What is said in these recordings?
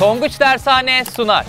Tonguç Dershane sunar.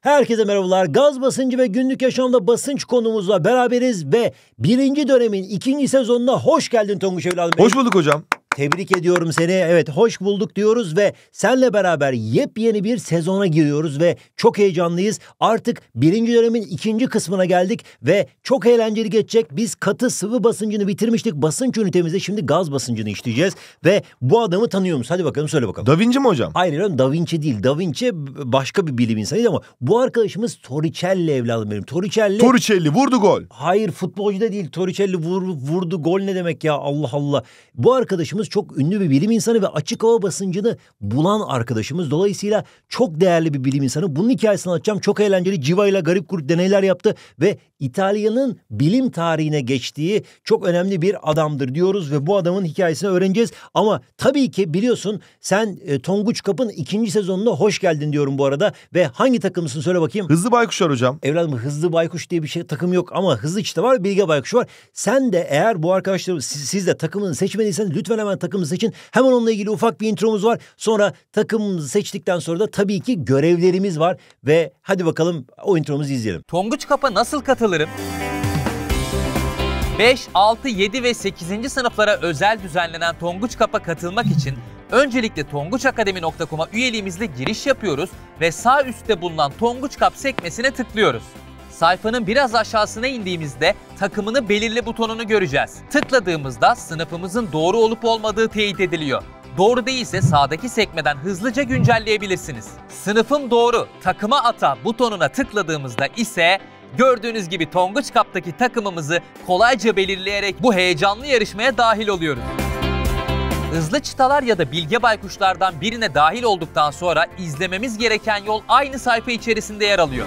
Herkese merhabalar. Gaz basıncı ve günlük yaşamda basınç konumuzla beraberiz ve birinci dönemin ikinci sezonuna hoş geldin Tonguç evladım. Hoş bulduk hocam. Tebrik ediyorum seni. Evet hoş bulduk diyoruz ve senle beraber yepyeni bir sezona giriyoruz ve çok heyecanlıyız. Artık birinci dönemin ikinci kısmına geldik ve çok eğlenceli geçecek. Biz katı sıvı basıncını bitirmiştik. Basınç ünitemizde şimdi gaz basıncını işleyeceğiz ve bu adamı tanıyor musun? Hadi bakalım söyle bakalım. Da Vinci mi hocam? Hayır efendim Da Vinci değil. Da Vinci başka bir bilim insanıydı ama bu arkadaşımız Torricelli evladım benim. Torricelli. Torricelli vurdu gol. Hayır futbolcu da değil. Torricelli vur, vurdu gol ne demek ya Allah Allah. Bu arkadaşımız arkadaşımız çok ünlü bir bilim insanı ve açık hava basıncını bulan arkadaşımız. Dolayısıyla çok değerli bir bilim insanı. Bunun hikayesini anlatacağım. Çok eğlenceli civayla garip kurt deneyler yaptı ve İtalya'nın bilim tarihine geçtiği çok önemli bir adamdır diyoruz ve bu adamın hikayesini öğreneceğiz. Ama tabii ki biliyorsun sen e, Tonguç Kap'ın ikinci sezonuna hoş geldin diyorum bu arada ve hangi takımısın söyle bakayım. Hızlı Baykuşlar hocam. Evladım Hızlı Baykuş diye bir şey takım yok ama Hızlı işte var Bilge Baykuş var. Sen de eğer bu arkadaşlarımız siz, siz de takımını seçmediyseniz lütfen hemen hemen takımı seçin. Hemen onunla ilgili ufak bir intromuz var. Sonra takımımızı seçtikten sonra da tabii ki görevlerimiz var ve hadi bakalım o intromuzu izleyelim. Tonguç Kap'a nasıl katılırım? 5, 6, 7 ve 8. sınıflara özel düzenlenen Tonguç Kap'a katılmak için öncelikle tonguçakademi.com'a üyeliğimizle giriş yapıyoruz ve sağ üstte bulunan Tonguç Kap sekmesine tıklıyoruz. Sayfanın biraz aşağısına indiğimizde takımını belirli butonunu göreceğiz. Tıkladığımızda sınıfımızın doğru olup olmadığı teyit ediliyor. Doğru değilse sağdaki sekmeden hızlıca güncelleyebilirsiniz. Sınıfım doğru, takıma ata butonuna tıkladığımızda ise gördüğünüz gibi Tonguç Cup'taki takımımızı kolayca belirleyerek bu heyecanlı yarışmaya dahil oluyoruz. Hızlı çıtalar ya da bilge baykuşlardan birine dahil olduktan sonra izlememiz gereken yol aynı sayfa içerisinde yer alıyor.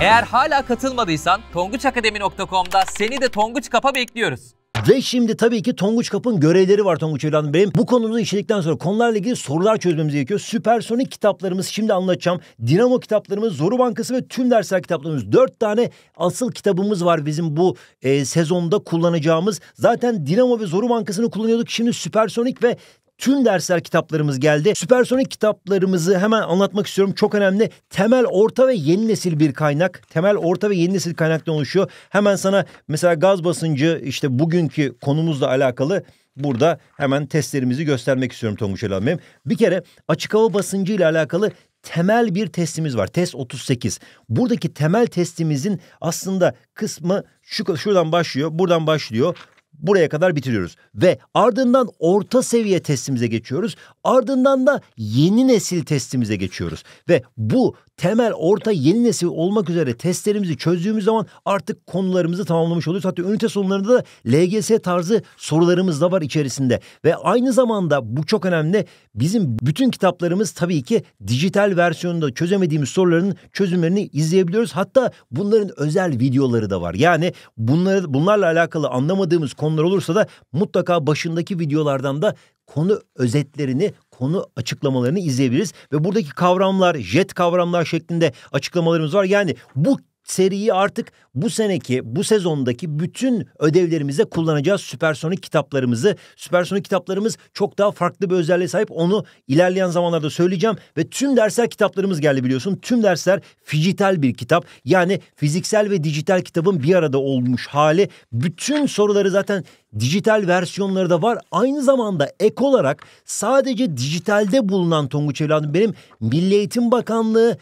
Eğer hala katılmadıysan tonguçakademi.com'da seni de Tonguç Kap'a bekliyoruz. Ve şimdi tabii ki Tonguç Kap'ın görevleri var Tonguç evladım Bey'im. Bu konumuzu işledikten sonra konularla ilgili sorular çözmemiz gerekiyor. Süpersonik kitaplarımız şimdi anlatacağım. Dinamo kitaplarımız, Zoru Bankası ve tüm dersler kitaplarımız. Dört tane asıl kitabımız var bizim bu e, sezonda kullanacağımız. Zaten Dinamo ve Zoru Bankası'nı kullanıyorduk. Şimdi süpersonik ve Tüm dersler kitaplarımız geldi. Süpersonik kitaplarımızı hemen anlatmak istiyorum. Çok önemli. Temel, orta ve yeni nesil bir kaynak. Temel, orta ve yeni nesil kaynaktan oluşuyor. Hemen sana mesela gaz basıncı işte bugünkü konumuzla alakalı burada hemen testlerimizi göstermek istiyorum Tonguç Elhan Bir kere açık hava basıncı ile alakalı temel bir testimiz var. Test 38. Buradaki temel testimizin aslında kısmı şu şuradan başlıyor, buradan başlıyor buraya kadar bitiriyoruz. Ve ardından orta seviye testimize geçiyoruz. Ardından da yeni nesil testimize geçiyoruz. Ve bu temel, orta, yeni nesil olmak üzere testlerimizi çözdüğümüz zaman artık konularımızı tamamlamış oluyoruz. Hatta ünite sorularında da LGS tarzı sorularımız da var içerisinde. Ve aynı zamanda bu çok önemli. Bizim bütün kitaplarımız tabii ki dijital versiyonunda çözemediğimiz soruların çözümlerini izleyebiliyoruz. Hatta bunların özel videoları da var. Yani bunları, bunlarla alakalı anlamadığımız konular olursa da mutlaka başındaki videolardan da konu özetlerini konu açıklamalarını izleyebiliriz. Ve buradaki kavramlar, jet kavramlar şeklinde açıklamalarımız var. Yani bu seriyi artık bu seneki, bu sezondaki bütün ödevlerimize kullanacağız. Süpersonik kitaplarımızı. Süpersonik kitaplarımız çok daha farklı bir özelliğe sahip. Onu ilerleyen zamanlarda söyleyeceğim. Ve tüm dersler kitaplarımız geldi biliyorsun. Tüm dersler fijital bir kitap. Yani fiziksel ve dijital kitabın bir arada olmuş hali. Bütün soruları zaten dijital versiyonları da var. Aynı zamanda ek olarak sadece dijitalde bulunan Tonguç evladım benim Milli Eğitim Bakanlığı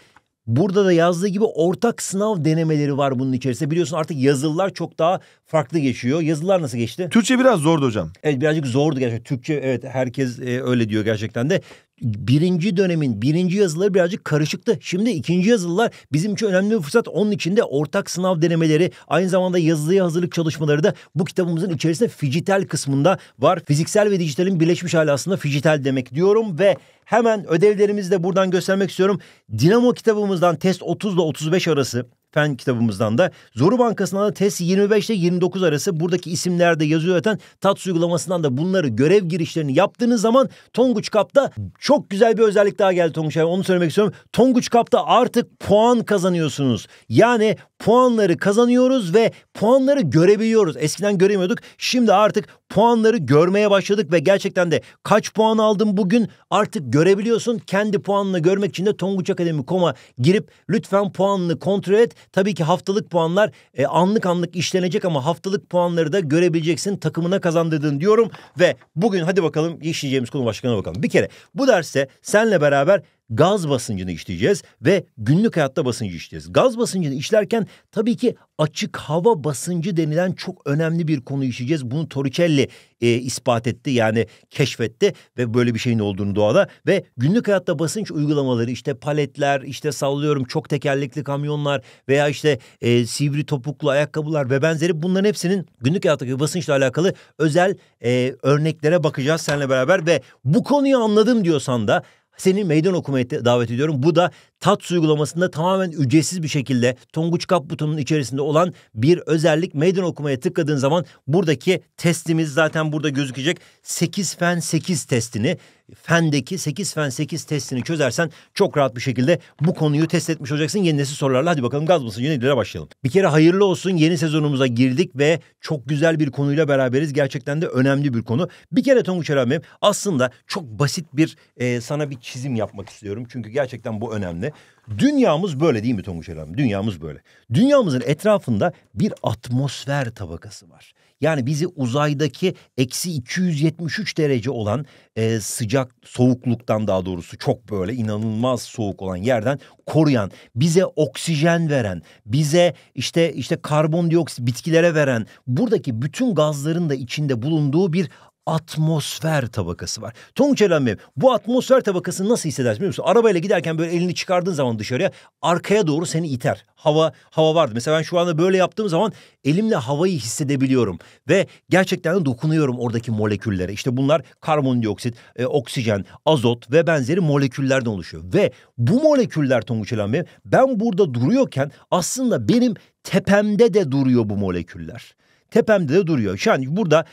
Burada da yazdığı gibi ortak sınav denemeleri var bunun içerisinde. Biliyorsun artık yazılılar çok daha farklı geçiyor. Yazılılar nasıl geçti? Türkçe biraz zordu hocam. Evet birazcık zordu gerçekten. Türkçe evet herkes e, öyle diyor gerçekten de birinci dönemin birinci yazıları birazcık karışıktı. Şimdi ikinci yazılılar bizim için önemli bir fırsat. Onun içinde ortak sınav denemeleri, aynı zamanda yazılıya hazırlık çalışmaları da bu kitabımızın içerisinde fijital kısmında var. Fiziksel ve dijitalin birleşmiş hali aslında fijital demek diyorum ve Hemen ödevlerimizi de buradan göstermek istiyorum. Dinamo kitabımızdan test 30 ile 35 arası fen kitabımızdan da Zoru Bankası'ndan da test 25 ile 29 arası buradaki isimlerde yazıyor zaten Tat uygulamasından da bunları görev girişlerini yaptığınız zaman Tonguç Kap'ta çok güzel bir özellik daha geldi Tonguç abi onu söylemek istiyorum. Tonguç Kap'ta artık puan kazanıyorsunuz. Yani puanları kazanıyoruz ve puanları görebiliyoruz. Eskiden göremiyorduk. Şimdi artık puanları görmeye başladık ve gerçekten de kaç puan aldım bugün artık görebiliyorsun. Kendi puanını görmek için de Tonguç Akademi koma girip lütfen puanını kontrol et. Tabii ki haftalık puanlar e, anlık anlık işlenecek ama haftalık puanları da görebileceksin. Takımına kazandırdın diyorum ve bugün hadi bakalım işleyeceğimiz konu başkanına bakalım. Bir kere bu derste senle beraber gaz basıncını işleyeceğiz ve günlük hayatta basıncı işleyeceğiz. Gaz basıncını işlerken tabii ki açık hava basıncı denilen çok önemli bir konu işleyeceğiz. Bunu Torricelli e, ispat etti yani keşfetti ve böyle bir şeyin olduğunu doğada ve günlük hayatta basınç uygulamaları işte paletler işte sallıyorum çok tekerlekli kamyonlar veya işte e, sivri topuklu ayakkabılar ve benzeri bunların hepsinin günlük hayattaki basınçla alakalı özel e, örneklere bakacağız seninle beraber ve bu konuyu anladım diyorsan da seni meydan okumaya davet ediyorum. Bu da TATS uygulamasında tamamen ücretsiz bir şekilde Tonguç Kap butonunun içerisinde olan bir özellik. Meydan okumaya tıkladığın zaman buradaki testimiz zaten burada gözükecek. 8 fen 8 testini fendeki 8 fen 8 testini çözersen çok rahat bir şekilde bu konuyu test etmiş olacaksın. Yeni nesil sorularla hadi bakalım gaz mısın? Yenilere başlayalım. Bir kere hayırlı olsun yeni sezonumuza girdik ve çok güzel bir konuyla beraberiz. Gerçekten de önemli bir konu. Bir kere Tonguç Erhan aslında çok basit bir e, sana bir çizim yapmak istiyorum. Çünkü gerçekten bu önemli. Dünyamız böyle değil mi Tonguç Erhan Dünyamız böyle. Dünyamızın etrafında bir atmosfer tabakası var. Yani bizi uzaydaki eksi 273 derece olan e, sıcak sıcak soğukluktan daha doğrusu çok böyle inanılmaz soğuk olan yerden koruyan, bize oksijen veren, bize işte işte karbondioksit bitkilere veren buradaki bütün gazların da içinde bulunduğu bir atmosfer tabakası var. Ton kelamim bu atmosfer tabakasını nasıl hissedersin biliyor musun? Arabayla giderken böyle elini çıkardığın zaman dışarıya arkaya doğru seni iter. Hava hava vardı. Mesela ben şu anda böyle yaptığım zaman elimle havayı hissedebiliyorum ve gerçekten de dokunuyorum oradaki moleküllere. İşte bunlar karbondioksit, e, oksijen, azot ve benzeri moleküllerden oluşuyor. Ve bu moleküller Tonguç Elan Bey ben burada duruyorken aslında benim tepemde de duruyor bu moleküller. Tepemde de duruyor. Yani burada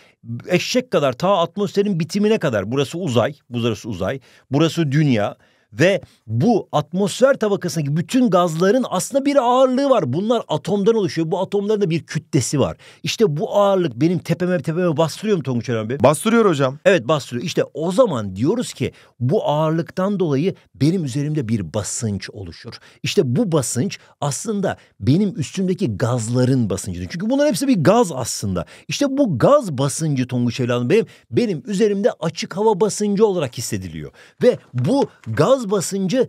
eşek kadar ta atmosferin bitimine kadar burası uzay, burası uzay, burası dünya. Ve bu atmosfer tabakasındaki bütün gazların aslında bir ağırlığı var. Bunlar atomdan oluşuyor. Bu atomların da bir kütlesi var. İşte bu ağırlık benim tepeme tepeme bastırıyor mu Tonguç Bey? Bastırıyor hocam. Evet bastırıyor. İşte o zaman diyoruz ki bu ağırlıktan dolayı benim üzerimde bir basınç oluşur. İşte bu basınç aslında benim üstümdeki gazların basıncıdır. Çünkü bunların hepsi bir gaz aslında. İşte bu gaz basıncı Tonguç Hanım benim, benim üzerimde açık hava basıncı olarak hissediliyor. Ve bu gaz gaz basıncı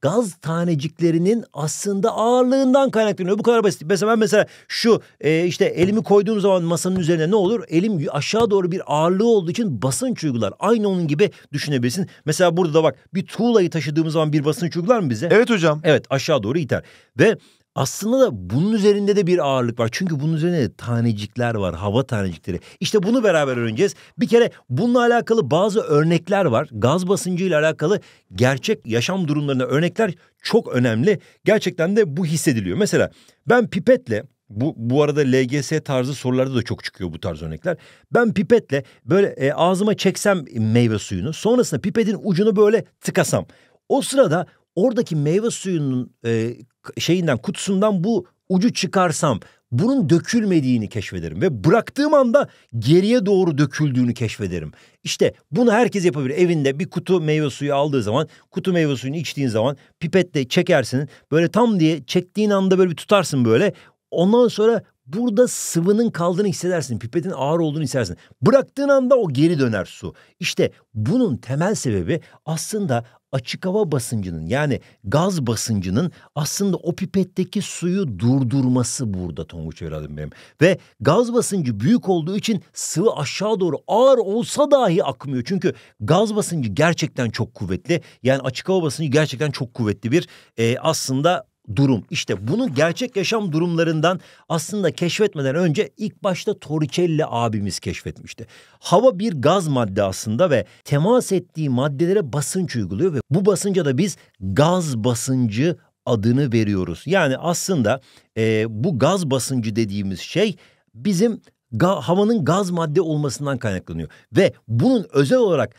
gaz taneciklerinin aslında ağırlığından kaynaklanıyor. Bu kadar basit. Mesela ben mesela şu e, işte elimi koyduğum zaman masanın üzerine ne olur? Elim aşağı doğru bir ağırlığı olduğu için basınç uygular. Aynı onun gibi düşünebilirsin. Mesela burada da bak bir tuğlayı taşıdığımız zaman bir basınç uygular mı bize? Evet hocam. Evet aşağı doğru iter. Ve aslında da bunun üzerinde de bir ağırlık var. Çünkü bunun üzerinde de tanecikler var, hava tanecikleri. İşte bunu beraber öğreneceğiz. Bir kere bununla alakalı bazı örnekler var. Gaz basıncıyla alakalı gerçek yaşam durumlarına örnekler çok önemli. Gerçekten de bu hissediliyor. Mesela ben pipetle bu, bu arada LGS tarzı sorularda da çok çıkıyor bu tarz örnekler. Ben pipetle böyle e, ağzıma çeksem meyve suyunu sonrasında pipetin ucunu böyle tıkasam. O sırada oradaki meyve suyunun e, şeyinden kutusundan bu ucu çıkarsam bunun dökülmediğini keşfederim ve bıraktığım anda geriye doğru döküldüğünü keşfederim. İşte bunu herkes yapabilir. Evinde bir kutu meyve suyu aldığı zaman, kutu meyve suyunu içtiğin zaman pipetle çekersin. Böyle tam diye çektiğin anda böyle bir tutarsın böyle. Ondan sonra Burada sıvının kaldığını hissedersin. Pipetin ağır olduğunu hissedersin. Bıraktığın anda o geri döner su. İşte bunun temel sebebi aslında açık hava basıncının yani gaz basıncının aslında o pipetteki suyu durdurması burada Tonguç evladım benim. Ve gaz basıncı büyük olduğu için sıvı aşağı doğru ağır olsa dahi akmıyor. Çünkü gaz basıncı gerçekten çok kuvvetli. Yani açık hava basıncı gerçekten çok kuvvetli bir e, aslında durum. İşte bunu gerçek yaşam durumlarından aslında keşfetmeden önce ilk başta Torricelli abimiz keşfetmişti. Hava bir gaz madde aslında ve temas ettiği maddelere basınç uyguluyor ve bu basınca da biz gaz basıncı adını veriyoruz. Yani aslında e, bu gaz basıncı dediğimiz şey bizim ga, havanın gaz madde olmasından kaynaklanıyor. Ve bunun özel olarak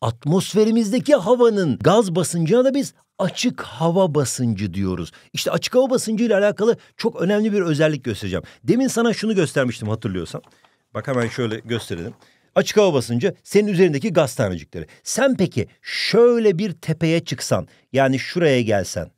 atmosferimizdeki havanın gaz basıncına da biz açık hava basıncı diyoruz. İşte açık hava basıncı ile alakalı çok önemli bir özellik göstereceğim. Demin sana şunu göstermiştim hatırlıyorsan. Bak hemen şöyle gösterelim. Açık hava basıncı senin üzerindeki gaz tanecikleri. Sen peki şöyle bir tepeye çıksan yani şuraya gelsen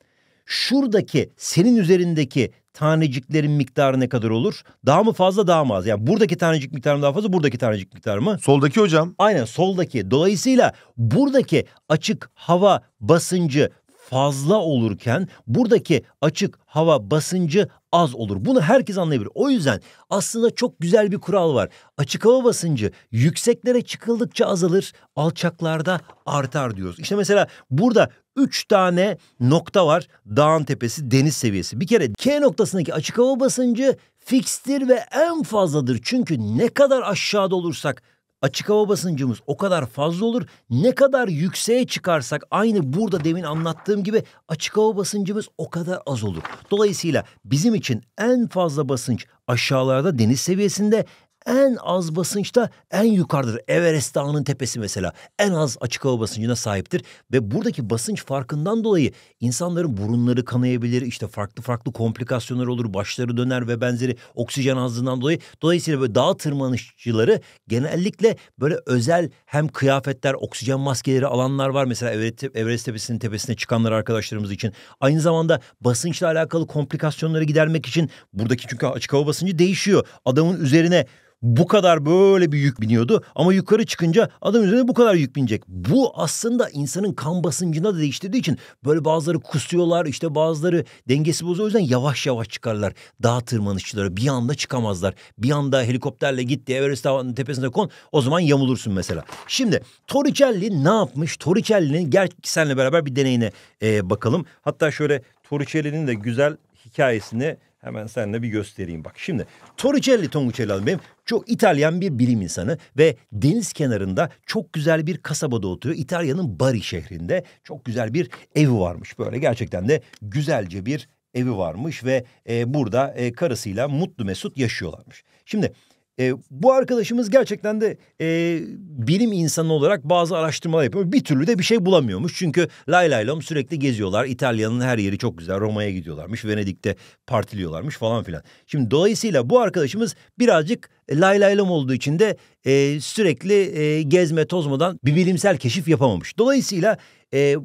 şuradaki senin üzerindeki taneciklerin miktarı ne kadar olur? Daha mı fazla daha mı az? Yani buradaki tanecik miktarı daha fazla buradaki tanecik miktarı mı? Soldaki hocam. Aynen soldaki. Dolayısıyla buradaki açık hava basıncı fazla olurken buradaki açık hava basıncı az olur. Bunu herkes anlayabilir. O yüzden aslında çok güzel bir kural var. Açık hava basıncı yükseklere çıkıldıkça azalır, alçaklarda artar diyoruz. İşte mesela burada üç tane nokta var. Dağın tepesi, deniz seviyesi. Bir kere K noktasındaki açık hava basıncı fikstir ve en fazladır. Çünkü ne kadar aşağıda olursak açık hava basıncımız o kadar fazla olur. Ne kadar yükseğe çıkarsak aynı burada demin anlattığım gibi açık hava basıncımız o kadar az olur. Dolayısıyla bizim için en fazla basınç aşağılarda deniz seviyesinde en az basınçta en yukarıdır. Everest Dağı'nın tepesi mesela en az açık hava basıncına sahiptir. Ve buradaki basınç farkından dolayı insanların burunları kanayabilir. işte farklı farklı komplikasyonlar olur. Başları döner ve benzeri oksijen azlığından dolayı. Dolayısıyla böyle dağ tırmanışçıları genellikle böyle özel hem kıyafetler, oksijen maskeleri alanlar var. Mesela Everest tepesinin tepesine çıkanlar arkadaşlarımız için. Aynı zamanda basınçla alakalı komplikasyonları gidermek için buradaki çünkü açık hava basıncı değişiyor. Adamın üzerine bu kadar böyle bir yük biniyordu ama yukarı çıkınca adam üzerine bu kadar yük binecek. Bu aslında insanın kan basıncına da değiştirdiği için böyle bazıları kusuyorlar işte bazıları dengesi bozuyor. O yüzden yavaş yavaş çıkarlar dağ tırmanışçıları bir anda çıkamazlar. Bir anda helikopterle gitti Everest Dağı'nın tepesine kon o zaman yamulursun mesela. Şimdi Torricelli ne yapmış? Torricelli'nin gel senle beraber bir deneyine e, bakalım. Hatta şöyle Torricelli'nin de güzel hikayesini Hemen seninle bir göstereyim bak. Şimdi Torricelli Tonguçelli adım benim çok İtalyan bir bilim insanı ve deniz kenarında çok güzel bir kasabada oturuyor. İtalya'nın Bari şehrinde çok güzel bir evi varmış. Böyle gerçekten de güzelce bir evi varmış ve e, burada e, karısıyla mutlu mesut yaşıyorlarmış. Şimdi e, bu arkadaşımız gerçekten de e, bilim insanı olarak bazı araştırmalar yapıyor. Bir türlü de bir şey bulamıyormuş. Çünkü lay lay lom sürekli geziyorlar. İtalya'nın her yeri çok güzel. Roma'ya gidiyorlarmış. Venedik'te partiliyorlarmış falan filan. Şimdi dolayısıyla bu arkadaşımız birazcık lay lay lom olduğu için de e, sürekli e, gezme tozmadan bir bilimsel keşif yapamamış. Dolayısıyla e,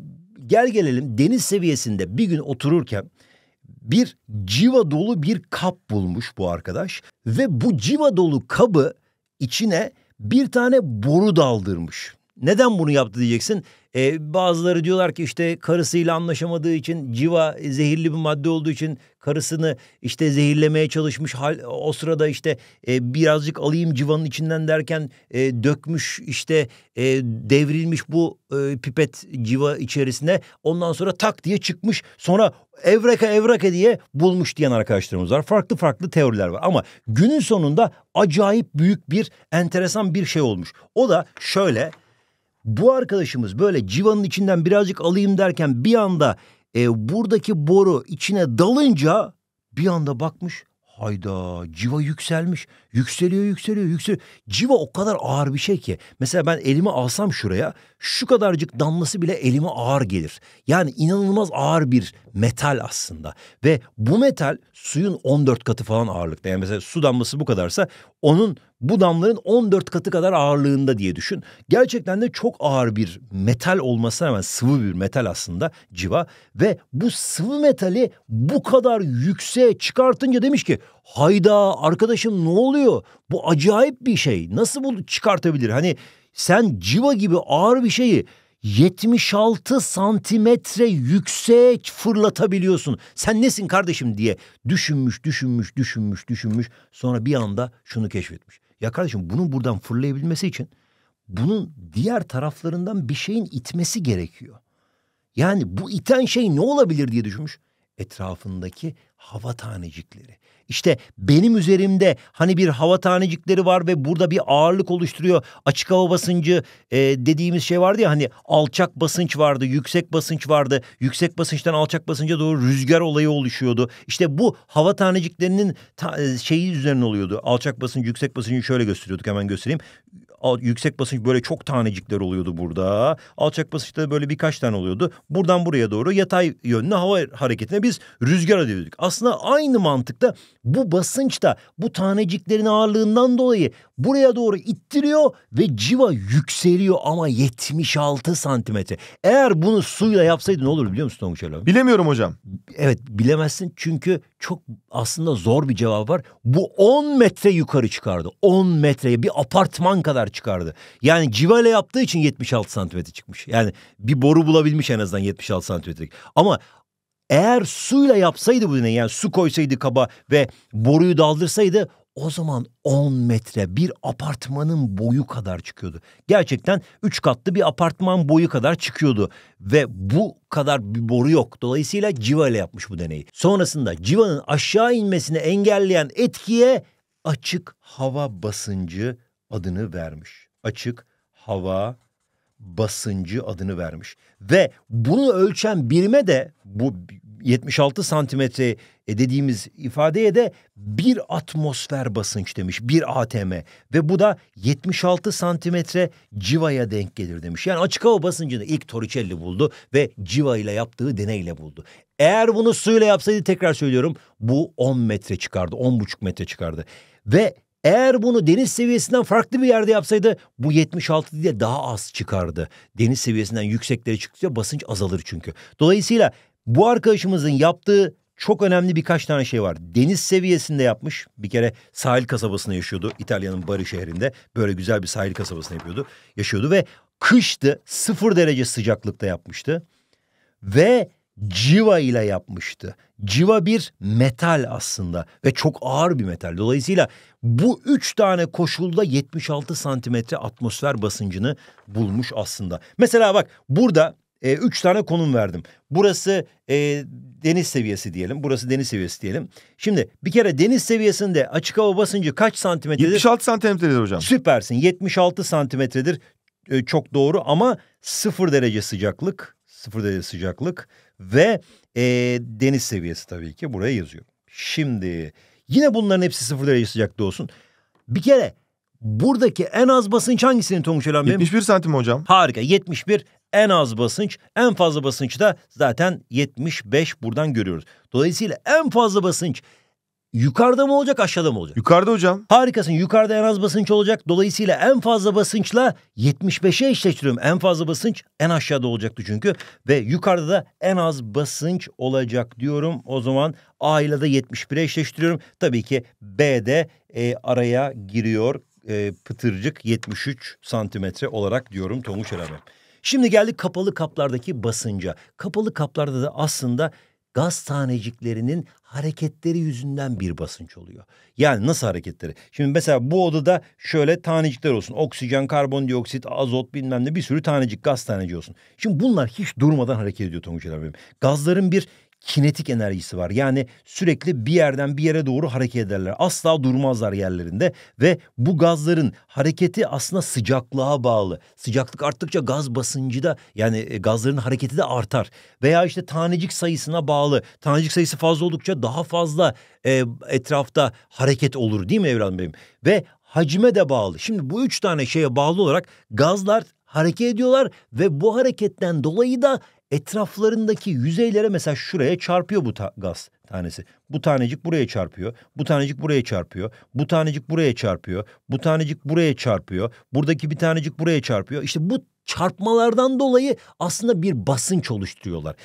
gel gelelim deniz seviyesinde bir gün otururken bir civa dolu bir kap bulmuş bu arkadaş ve bu civa dolu kabı içine bir tane boru daldırmış. Neden bunu yaptı diyeceksin. E, bazıları diyorlar ki işte karısıyla anlaşamadığı için civa e, zehirli bir madde olduğu için karısını işte zehirlemeye çalışmış. Hal, o sırada işte e, birazcık alayım civanın içinden derken e, dökmüş işte e, devrilmiş bu e, pipet civa içerisine. Ondan sonra tak diye çıkmış sonra evreka evreka diye bulmuş diyen arkadaşlarımız var. Farklı farklı teoriler var ama günün sonunda acayip büyük bir enteresan bir şey olmuş. O da şöyle bu arkadaşımız böyle civanın içinden birazcık alayım derken bir anda e, buradaki boru içine dalınca bir anda bakmış hayda civa yükselmiş. Yükseliyor, yükseliyor, yükseliyor. Civa o kadar ağır bir şey ki. Mesela ben elimi alsam şuraya şu kadarcık damlası bile elime ağır gelir. Yani inanılmaz ağır bir metal aslında. Ve bu metal suyun 14 katı falan ağırlıkta. Yani mesela su damlası bu kadarsa onun bu damların 14 katı kadar ağırlığında diye düşün. Gerçekten de çok ağır bir metal olmasına rağmen sıvı bir metal aslında civa ve bu sıvı metali bu kadar yükseğe çıkartınca demiş ki Hayda arkadaşım ne oluyor? Bu acayip bir şey. Nasıl bu çıkartabilir? Hani sen civa gibi ağır bir şeyi 76 santimetre yüksek fırlatabiliyorsun. Sen nesin kardeşim diye düşünmüş, düşünmüş, düşünmüş, düşünmüş. Sonra bir anda şunu keşfetmiş. Ya kardeşim bunun buradan fırlayabilmesi için bunun diğer taraflarından bir şeyin itmesi gerekiyor. Yani bu iten şey ne olabilir diye düşünmüş etrafındaki hava tanecikleri. İşte benim üzerimde hani bir hava tanecikleri var ve burada bir ağırlık oluşturuyor. Açık hava basıncı e, dediğimiz şey vardı ya hani alçak basınç vardı, yüksek basınç vardı. Yüksek basınçtan alçak basınca doğru rüzgar olayı oluşuyordu. İşte bu hava taneciklerinin ta, e, şeyi üzerine oluyordu. Alçak basınç, yüksek basıncı şöyle gösteriyorduk hemen göstereyim yüksek basınç böyle çok tanecikler oluyordu burada. Alçak basınçta böyle birkaç tane oluyordu. Buradan buraya doğru yatay yönlü hava hareketine biz rüzgar adı Aslında aynı mantıkta bu basınçta bu taneciklerin ağırlığından dolayı buraya doğru ittiriyor ve civa yükseliyor ama 76 santimetre. Eğer bunu suyla yapsaydın ne olur biliyor musun Tonguç Alam? Bilemiyorum hocam. Evet bilemezsin çünkü çok aslında zor bir cevap var. Bu 10 metre yukarı çıkardı. 10 metreye bir apartman kadar çıkardı. Yani civayla yaptığı için 76 santimetre çıkmış. Yani bir boru bulabilmiş en azından 76 santimetrelik. Ama eğer suyla yapsaydı bu deney yani su koysaydı kaba ve boruyu daldırsaydı o zaman 10 metre bir apartmanın boyu kadar çıkıyordu. Gerçekten 3 katlı bir apartman boyu kadar çıkıyordu. Ve bu kadar bir boru yok. Dolayısıyla Civa ile yapmış bu deneyi. Sonrasında Civa'nın aşağı inmesini engelleyen etkiye açık hava basıncı adını vermiş. Açık hava basıncı adını vermiş. Ve bunu ölçen birime de bu 76 santimetre e, dediğimiz ifadeye de bir atmosfer basınç demiş. Bir ATM ve bu da 76 santimetre civaya denk gelir demiş. Yani açık hava basıncını ilk Torricelli buldu ve civa ile yaptığı deneyle buldu. Eğer bunu suyla yapsaydı tekrar söylüyorum bu 10 metre çıkardı 10 buçuk metre çıkardı. Ve eğer bunu deniz seviyesinden farklı bir yerde yapsaydı bu 76 diye daha az çıkardı. Deniz seviyesinden yükseklere çıktıkça basınç azalır çünkü. Dolayısıyla bu arkadaşımızın yaptığı çok önemli birkaç tane şey var. Deniz seviyesinde yapmış. Bir kere sahil kasabasında yaşıyordu. İtalya'nın Bari şehrinde böyle güzel bir sahil kasabasında yapıyordu. Yaşıyordu ve kıştı. Sıfır derece sıcaklıkta yapmıştı. Ve civa ile yapmıştı. Civa bir metal aslında ve çok ağır bir metal. Dolayısıyla bu üç tane koşulda 76 santimetre atmosfer basıncını bulmuş aslında. Mesela bak burada e, üç tane konum verdim. Burası e, deniz seviyesi diyelim. Burası deniz seviyesi diyelim. Şimdi bir kere deniz seviyesinde açık hava basıncı kaç santimetredir? 76 santimetredir hocam. Süpersin. 76 santimetredir. E, çok doğru ama sıfır derece sıcaklık. Sıfır derece sıcaklık ve e, deniz seviyesi tabii ki buraya yazıyor. Şimdi yine bunların hepsi sıfır derece sıcaklığı olsun. Bir kere buradaki en az basınç hangisinin Tonguç Ölen Bey? 71 santim hocam. Harika 71 en az basınç en fazla basınç da zaten 75 buradan görüyoruz. Dolayısıyla en fazla basınç yukarıda mı olacak aşağıda mı olacak? Yukarıda hocam. Harikasın. Yukarıda en az basınç olacak. Dolayısıyla en fazla basınçla 75'e eşleştiriyorum. En fazla basınç en aşağıda olacaktı çünkü. Ve yukarıda da en az basınç olacak diyorum. O zaman A ile de 71'e eşleştiriyorum. Tabii ki B de e, araya giriyor. E, pıtırcık 73 santimetre olarak diyorum Tonguç Erabem. Şimdi geldik kapalı kaplardaki basınca. Kapalı kaplarda da aslında gaz taneciklerinin hareketleri yüzünden bir basınç oluyor. Yani nasıl hareketleri? Şimdi mesela bu odada şöyle tanecikler olsun. Oksijen, karbondioksit, azot bilmem ne bir sürü tanecik gaz taneci olsun. Şimdi bunlar hiç durmadan hareket ediyor Tonguç Benim. Gazların bir kinetik enerjisi var. Yani sürekli bir yerden bir yere doğru hareket ederler. Asla durmazlar yerlerinde ve bu gazların hareketi aslında sıcaklığa bağlı. Sıcaklık arttıkça gaz basıncı da yani e, gazların hareketi de artar. Veya işte tanecik sayısına bağlı. Tanecik sayısı fazla oldukça daha fazla e, etrafta hareket olur değil mi evladım benim? Ve hacime de bağlı. Şimdi bu üç tane şeye bağlı olarak gazlar hareket ediyorlar ve bu hareketten dolayı da etraflarındaki yüzeylere mesela şuraya çarpıyor bu ta gaz tanesi. Bu tanecik buraya çarpıyor. Bu tanecik buraya çarpıyor. Bu tanecik buraya çarpıyor. Bu tanecik buraya çarpıyor. Buradaki bir tanecik buraya çarpıyor. İşte bu çarpmalardan dolayı aslında bir basınç oluşturuyorlar.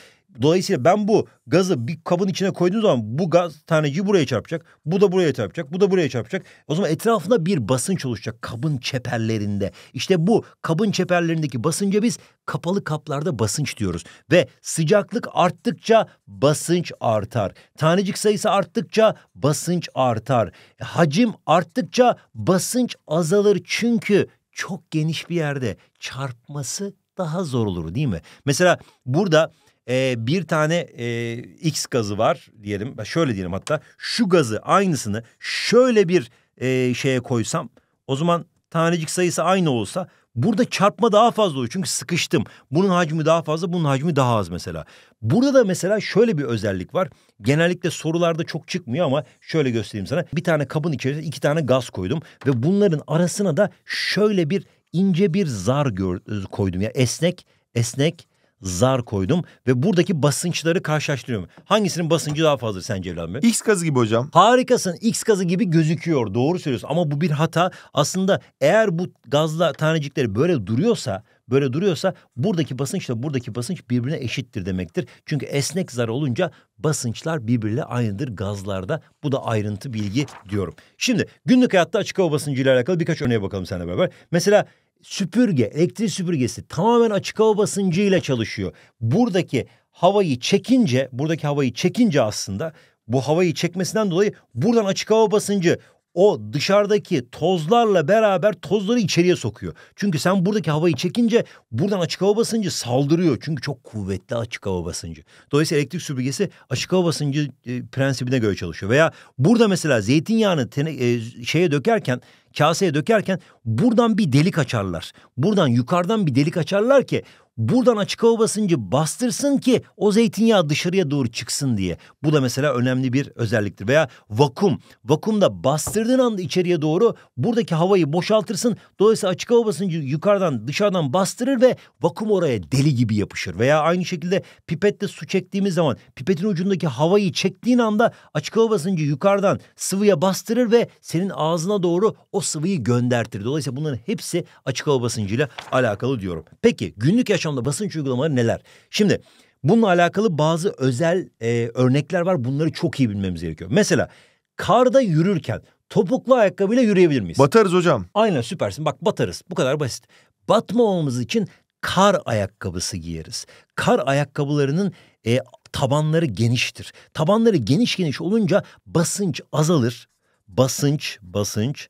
Dolayısıyla ben bu gazı bir kabın içine koyduğum zaman bu gaz taneci buraya çarpacak. Bu da buraya çarpacak. Bu da buraya çarpacak. O zaman etrafında bir basınç oluşacak kabın çeperlerinde. İşte bu kabın çeperlerindeki basınca biz kapalı kaplarda basınç diyoruz. Ve sıcaklık arttıkça basınç artar. Tanecik sayısı arttıkça basınç artar. Hacim arttıkça basınç azalır. Çünkü çok geniş bir yerde çarpması daha zor olur değil mi? Mesela burada e, bir tane e, X gazı var diyelim. Şöyle diyelim hatta şu gazı aynısını şöyle bir e, şeye koysam o zaman tanecik sayısı aynı olsa burada çarpma daha fazla olur Çünkü sıkıştım. Bunun hacmi daha fazla bunun hacmi daha az mesela. Burada da mesela şöyle bir özellik var. Genellikle sorularda çok çıkmıyor ama şöyle göstereyim sana. Bir tane kabın içerisine iki tane gaz koydum ve bunların arasına da şöyle bir ince bir zar e, koydum. Ya yani esnek esnek zar koydum ve buradaki basınçları karşılaştırıyorum. Hangisinin basıncı daha fazla sence Evren Bey? X gazı gibi hocam. Harikasın. X gazı gibi gözüküyor. Doğru söylüyorsun ama bu bir hata. Aslında eğer bu gazla tanecikleri böyle duruyorsa böyle duruyorsa buradaki basınçla buradaki basınç birbirine eşittir demektir. Çünkü esnek zar olunca basınçlar birbiriyle aynıdır gazlarda. Bu da ayrıntı bilgi diyorum. Şimdi günlük hayatta açık hava basıncı alakalı birkaç örneğe bakalım seninle beraber. Mesela süpürge, elektrik süpürgesi tamamen açık hava basıncıyla çalışıyor. Buradaki havayı çekince, buradaki havayı çekince aslında bu havayı çekmesinden dolayı buradan açık hava basıncı o dışarıdaki tozlarla beraber tozları içeriye sokuyor. Çünkü sen buradaki havayı çekince buradan açık hava basıncı saldırıyor. Çünkü çok kuvvetli açık hava basıncı. Dolayısıyla elektrik süpürgesi açık hava basıncı e, prensibine göre çalışıyor. Veya burada mesela zeytinyağını tene, e, şeye dökerken kaseye dökerken buradan bir delik açarlar. Buradan yukarıdan bir delik açarlar ki Buradan açık hava basıncı bastırsın ki o zeytinyağı dışarıya doğru çıksın diye. Bu da mesela önemli bir özelliktir. Veya vakum. Vakumda bastırdığın anda içeriye doğru buradaki havayı boşaltırsın. Dolayısıyla açık hava basıncı yukarıdan dışarıdan bastırır ve vakum oraya deli gibi yapışır. Veya aynı şekilde pipette su çektiğimiz zaman pipetin ucundaki havayı çektiğin anda açık hava basıncı yukarıdan sıvıya bastırır ve senin ağzına doğru o sıvıyı göndertir. Dolayısıyla bunların hepsi açık hava basıncıyla alakalı diyorum. Peki günlük yaşam yaşamda basınç uygulamaları neler? Şimdi bununla alakalı bazı özel e, örnekler var. Bunları çok iyi bilmemiz gerekiyor. Mesela karda yürürken topuklu ayakkabıyla yürüyebilir miyiz? Batarız hocam. Aynen süpersin. Bak batarız. Bu kadar basit. Batmamamız için kar ayakkabısı giyeriz. Kar ayakkabılarının e, tabanları geniştir. Tabanları geniş geniş olunca basınç azalır. Basınç, basınç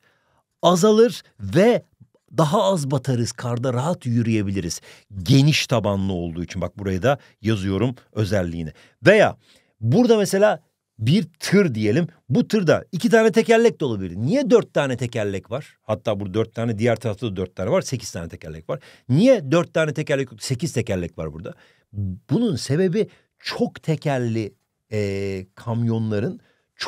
azalır ve daha az batarız, karda rahat yürüyebiliriz. Geniş tabanlı olduğu için bak buraya da yazıyorum özelliğini. Veya burada mesela bir tır diyelim. Bu tırda iki tane tekerlek de olabilir. Niye dört tane tekerlek var? Hatta burada dört tane diğer tarafta da dört tane var. Sekiz tane tekerlek var. Niye dört tane tekerlek yok? Sekiz tekerlek var burada. Bunun sebebi çok tekerli e, kamyonların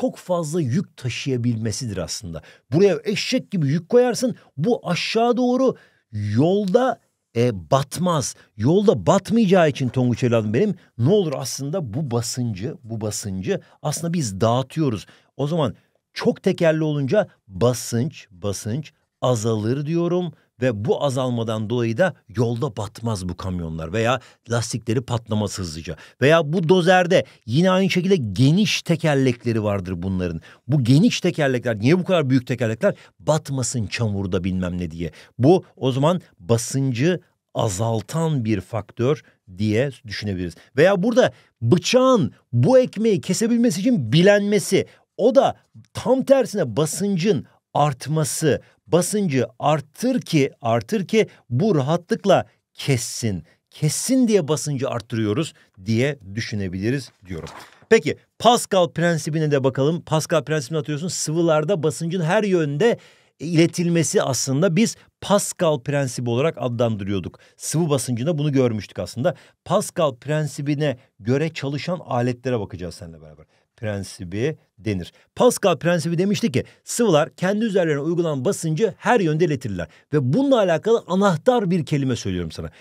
çok fazla yük taşıyabilmesidir aslında. Buraya eşek gibi yük koyarsın bu aşağı doğru yolda e, batmaz. Yolda batmayacağı için Tonguç evladım benim ne olur aslında bu basıncı bu basıncı aslında biz dağıtıyoruz. O zaman çok tekerli olunca basınç basınç azalır diyorum ve bu azalmadan dolayı da yolda batmaz bu kamyonlar veya lastikleri patlamaz hızlıca. Veya bu dozerde yine aynı şekilde geniş tekerlekleri vardır bunların. Bu geniş tekerlekler niye bu kadar büyük tekerlekler? Batmasın çamurda bilmem ne diye. Bu o zaman basıncı azaltan bir faktör diye düşünebiliriz. Veya burada bıçağın bu ekmeği kesebilmesi için bilenmesi o da tam tersine basıncın artması, basıncı arttır ki artır ki bu rahatlıkla kessin. Kessin diye basıncı arttırıyoruz diye düşünebiliriz diyorum. Peki Pascal prensibine de bakalım. Pascal prensibini atıyorsun. Sıvılarda basıncın her yönde iletilmesi aslında biz Pascal prensibi olarak adlandırıyorduk. Sıvı basıncında bunu görmüştük aslında. Pascal prensibine göre çalışan aletlere bakacağız seninle beraber prensibi denir. Pascal prensibi demişti ki sıvılar kendi üzerlerine uygulanan basıncı her yönde iletirler. Ve bununla alakalı anahtar bir kelime söylüyorum sana.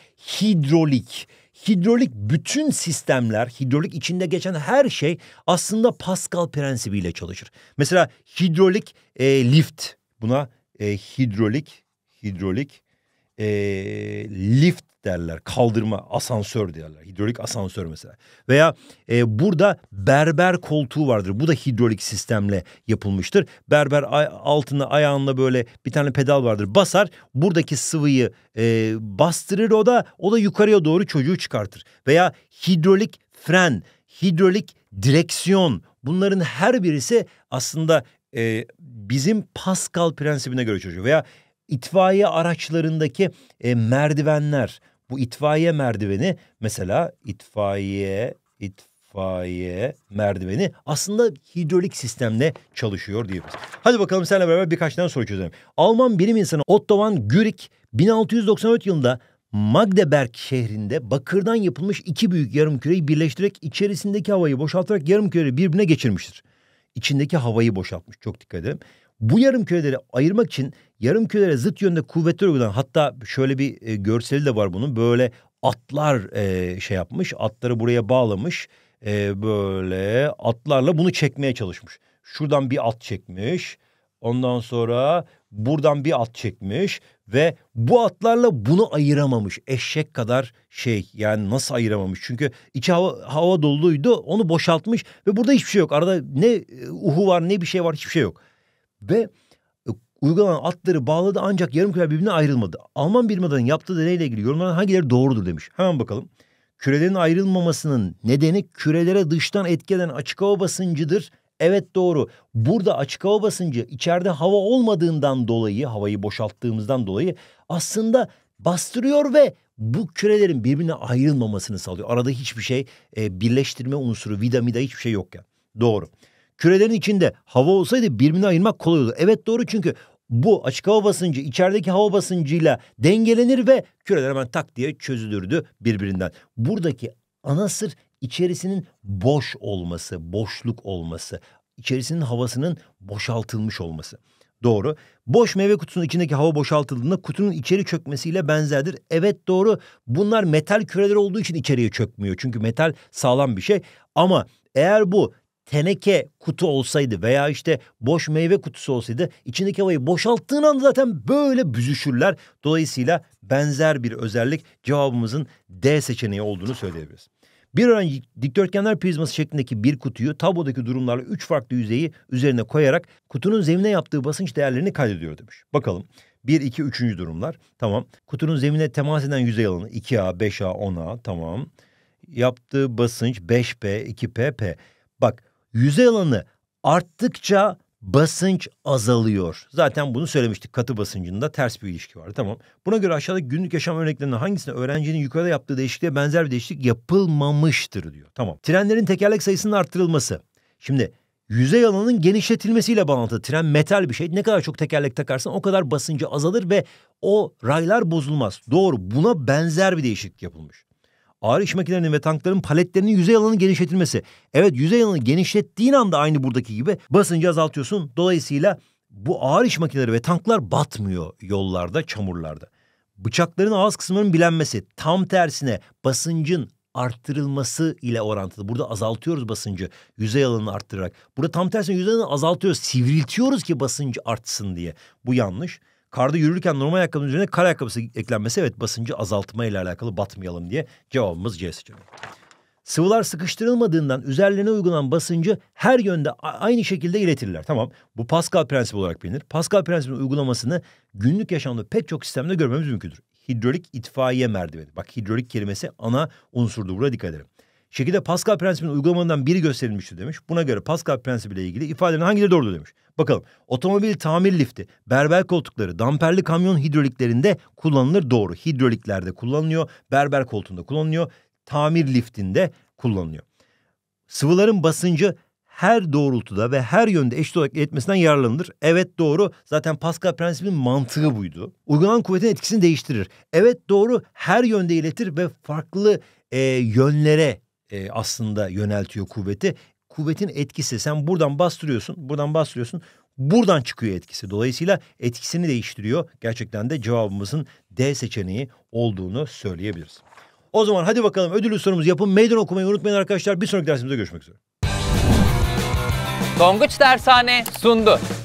Hidrolik. Hidrolik bütün sistemler, hidrolik içinde geçen her şey aslında Pascal prensibiyle çalışır. Mesela hidrolik e, lift buna e, hidrolik hidrolik e, lift derler. Kaldırma, asansör derler. Hidrolik asansör mesela. Veya e, burada berber koltuğu vardır. Bu da hidrolik sistemle yapılmıştır. Berber ay, altına ayağınla böyle bir tane pedal vardır. Basar buradaki sıvıyı e, bastırır o da o da yukarıya doğru çocuğu çıkartır. Veya hidrolik fren, hidrolik direksiyon bunların her birisi aslında e, bizim Pascal prensibine göre çocuğu veya itfaiye araçlarındaki e, merdivenler bu itfaiye merdiveni mesela itfaiye itfaiye merdiveni aslında hidrolik sistemle çalışıyor diyebiliriz. Hadi bakalım seninle beraber birkaç tane soru çözelim. Alman bilim insanı Otto von Guericke 1694 yılında Magdeburg şehrinde bakırdan yapılmış iki büyük yarım küreyi birleştirerek içerisindeki havayı boşaltarak yarım küreyi birbirine geçirmiştir. İçindeki havayı boşaltmış çok dikkat edin. Bu yarım küreleri ayırmak için yarım kürelere zıt yönde kuvvetler uygulanan hatta şöyle bir e, görseli de var bunun. Böyle atlar e, şey yapmış, atları buraya bağlamış. E, böyle atlarla bunu çekmeye çalışmış. Şuradan bir at çekmiş. Ondan sonra buradan bir at çekmiş ve bu atlarla bunu ayıramamış. Eşek kadar şey yani nasıl ayıramamış? Çünkü içi hava, hava doluydu onu boşaltmış ve burada hiçbir şey yok. Arada ne e, uhu var ne bir şey var hiçbir şey yok. Ve e, uygulanan atları bağladı ancak yarım küre birbirine ayrılmadı. Alman bir madanın yaptığı deneyle ilgili yorumların hangileri doğrudur demiş. Hemen bakalım. Kürelerin ayrılmamasının nedeni kürelere dıştan etki açık hava basıncıdır. Evet doğru. Burada açık hava basıncı içeride hava olmadığından dolayı, havayı boşalttığımızdan dolayı aslında bastırıyor ve bu kürelerin birbirine ayrılmamasını sağlıyor. Arada hiçbir şey, e, birleştirme unsuru, vida mida hiçbir şey yokken. Doğru. Kürelerin içinde hava olsaydı birbirine ayırmak kolay olur. Evet doğru çünkü bu açık hava basıncı içerideki hava basıncıyla dengelenir ve küreler hemen tak diye çözülürdü birbirinden. Buradaki ana sır içerisinin boş olması, boşluk olması, içerisinin havasının boşaltılmış olması. Doğru. Boş meyve kutusunun içindeki hava boşaltıldığında kutunun içeri çökmesiyle benzerdir. Evet doğru. Bunlar metal küreler olduğu için içeriye çökmüyor. Çünkü metal sağlam bir şey. Ama eğer bu teneke kutu olsaydı veya işte boş meyve kutusu olsaydı içindeki havayı boşalttığın anda zaten böyle büzüşürler. Dolayısıyla benzer bir özellik cevabımızın D seçeneği olduğunu söyleyebiliriz. Bir aran dikdörtgenler prizması şeklindeki bir kutuyu tablodaki durumlarla üç farklı yüzeyi üzerine koyarak kutunun zemine yaptığı basınç değerlerini kaydediyor demiş. Bakalım. 1, 2, 3. durumlar. Tamam. Kutunun zemine temas eden yüzey alanı 2A, 5A, 10A. Tamam. Yaptığı basınç 5P, 2P, P. Bak yüzey alanı arttıkça basınç azalıyor. Zaten bunu söylemiştik katı basıncında ters bir ilişki var. Tamam. Buna göre aşağıda günlük yaşam örneklerinden hangisinde öğrencinin yukarıda yaptığı değişikliğe benzer bir değişiklik yapılmamıştır diyor. Tamam. Trenlerin tekerlek sayısının arttırılması. Şimdi yüzey alanının genişletilmesiyle bağlantılı. Tren metal bir şey. Ne kadar çok tekerlek takarsan o kadar basıncı azalır ve o raylar bozulmaz. Doğru. Buna benzer bir değişiklik yapılmış ağır iş makinelerinin ve tankların paletlerinin yüzey alanını genişletilmesi. Evet yüzey alanı genişlettiğin anda aynı buradaki gibi basıncı azaltıyorsun. Dolayısıyla bu ağır iş makineleri ve tanklar batmıyor yollarda, çamurlarda. Bıçakların ağız kısmının bilenmesi tam tersine basıncın arttırılması ile orantılı. Burada azaltıyoruz basıncı yüzey alanını arttırarak. Burada tam tersine yüzey alanını azaltıyoruz, sivriltiyoruz ki basıncı artsın diye. Bu yanlış. Karda yürürken normal ayakkabının üzerine kar ayakkabısı eklenmesi evet basıncı azaltma ile alakalı batmayalım diye cevabımız C seçeneği. Sıvılar sıkıştırılmadığından üzerlerine uygulanan basıncı her yönde aynı şekilde iletirler. Tamam bu Pascal prensibi olarak bilinir. Pascal prensibinin uygulamasını günlük yaşamda pek çok sistemde görmemiz mümkündür. Hidrolik itfaiye merdiveni. Bak hidrolik kelimesi ana unsurdur Buraya dikkat edelim. Şekilde Pascal prensibinin uygulamanından biri gösterilmişti demiş. Buna göre Pascal prensibiyle ilgili ifadelerin hangileri doğru demiş. Bakalım otomobil tamir lifti, berber koltukları, damperli kamyon hidroliklerinde kullanılır doğru. Hidroliklerde kullanılıyor, berber koltuğunda kullanılıyor, tamir liftinde kullanılıyor. Sıvıların basıncı her doğrultuda ve her yönde eşit olarak iletmesinden yararlanılır. Evet doğru. Zaten Pascal prensibinin mantığı buydu. Uygulanan kuvvetin etkisini değiştirir. Evet doğru. Her yönde iletir ve farklı e, yönlere e, aslında yöneltiyor kuvveti. Kuvvetin etkisi sen buradan bastırıyorsun, buradan bastırıyorsun. Buradan çıkıyor etkisi. Dolayısıyla etkisini değiştiriyor. Gerçekten de cevabımızın D seçeneği olduğunu söyleyebiliriz. O zaman hadi bakalım ödül sorumuzu yapın. Meydan okumayı unutmayın arkadaşlar. Bir sonraki dersimizde görüşmek üzere. Tonguç Dershane sundu.